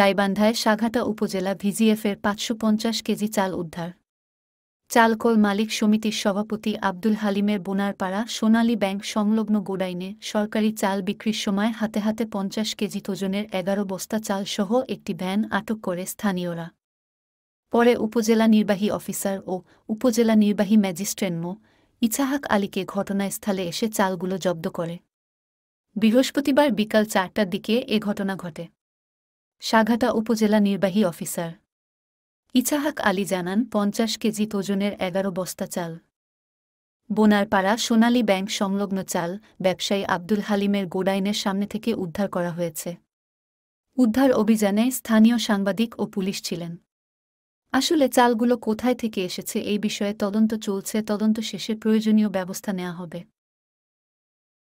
গাইবান্ধায় সাঘাটা উপজেলা ভিজিএফের পাঁচশো পঞ্চাশ কেজি চাল উদ্ধার চালকল মালিক সমিতির সভাপতি আব্দুল হালিমের বোনারপাড়া সোনালী ব্যাংক সংলগ্ন গোডাইনে সরকারি চাল বিক্রির সময় হাতে হাতে পঞ্চাশ কেজি তোজনের এগারো বস্তা চাল সহ একটি ভ্যান আটক করে স্থানীয়রা পরে উপজেলা নির্বাহী অফিসার ও উপজেলা নির্বাহী ম্যাজিস্ট্রেট মো ইছাহাক আলীকে ঘটনাস্থলে এসে চালগুলো জব্দ করে বৃহস্পতিবার বিকাল চারটার দিকে এ ঘটনা ঘটে সাঘাটা উপজেলা নির্বাহী অফিসার ইছাহাক আলী জানান পঞ্চাশ কেজি তোজনের এগারো বস্তা চাল বোনারপাড়া সোনালী ব্যাংক সংলগ্ন চাল ব্যবসায়ী আব্দুল হালিমের গোডাইনের সামনে থেকে উদ্ধার করা হয়েছে উদ্ধার অভিযানে স্থানীয় সাংবাদিক ও পুলিশ ছিলেন আসলে চালগুলো কোথায় থেকে এসেছে এই বিষয়ে তদন্ত চলছে তদন্ত শেষে প্রয়োজনীয় ব্যবস্থা নেওয়া হবে